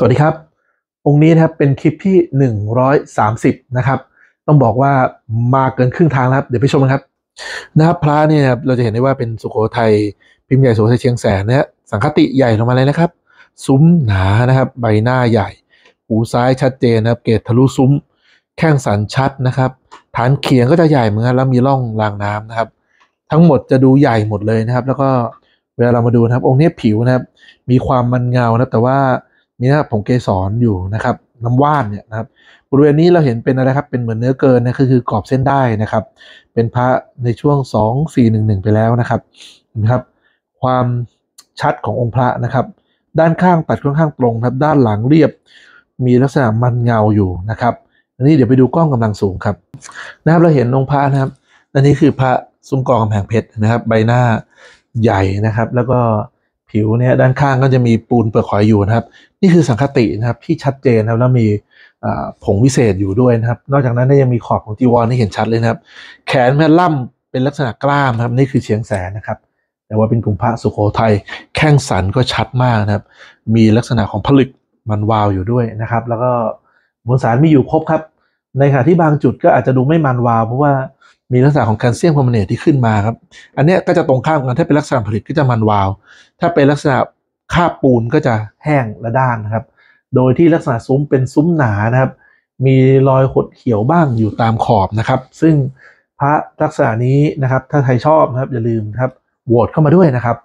สวัสดีครับ องค์นี้นะครับเป็นคลิปที่ 130นะครับต้องบอกว่ามาเกินครึ่งทางแล้วครับ เดี๋ยวไปชมกันครับนะครับพระเนี่ยเราจะเห็นได้ว่าเป็นสุโขทัยพิมพ์ใหญ่สุโขทัยเชียงแสนนะสังคติใหญ่ลงมาเลยนะครับ ซุ้มหนานะครับ ใบหน้าใหญ่หูซ้ายชัดเจนนะครับ เกตทะลุซุ้ม แข้งสันชัดนะครับ ฐานเขียงก็จะใหญ่เหมือนกันแล้วมีร่องรางน้ำนะครับ ทั้งหมดจะดูใหญ่หมดเลยนะครับ แล้วก็เวลาเรามาดูนะครับ องค์นี้ผิวนะครับมีความมันเงานะแต่ว่ามีนะครับผงเกสรอยู่นะครับ น้ำว่านเนี่ยนะครับ บริเวณนี้เราเห็นเป็นอะไรครับเป็นเหมือนเนื้อเกินนะคือคือกรอบเส้นได้นะครับ เป็นพระในช่วง2 4 1 1ไปแล้วนะครับนะครับ ความชัดขององค์พระนะครับ ด้านข้างตัดค่อนข้างตรงครับด้านหลังเรียบ มีลักษณะมันเงาอยู่นะครับ อันนี้เดี๋ยวไปดูกล้องกำลังสูงครับนะครับเราเห็นองค์พระนะครับอันนี้คือพระซุ้มกองกำแพงเพชรนะครับ ใบหน้าใหญ่นะครับแล้วก็ผิวเนี่ยด้านข้างก็จะมีปูนเปลือกหอยอยู่นะครับ นี่คือสังคตินะครับที่ชัดเจนนะครับแล้วมีผงวิเศษอยู่ด้วยนะครับ นอกจากนั้นยังมีขอบของจีวรที่เห็นชัดเลยนะครับ แขนแม่ล่ำเป็นลักษณะกล้ามครับนี่คือเชียงแสนนะครับ แต่ว่าเป็นกลุ่มพระสุโขทัยแข้งสันก็ชัดมากนะครับมีลักษณะของผลึกมันวาวอยู่ด้วยนะครับแล้วก็มวลสารมีอยู่ครบครับในขณะที่บางจุดก็อาจจะดูไม่มันวาวเพราะว่ามีลักษณะของแคลเซียมคอมเนตที่ขึ้นมาครับ อันนี้ก็จะตรงข้ามกัน ถ้าเป็นลักษณะผลิตก็จะมันวาว ถ้าเป็นลักษณะคาปูนก็จะแห้งและด้านนะครับ โดยที่ลักษณะซุ้มเป็น ซุ้มหนานะครับ มีรอยขดเขียวบ้างอยู่ตามขอบนะครับ ซึ่งพระลักษณะนี้นะครับ ถ้าใครชอบนะครับ อย่าลืมครับโหวตเข้ามาด้วยนะครับ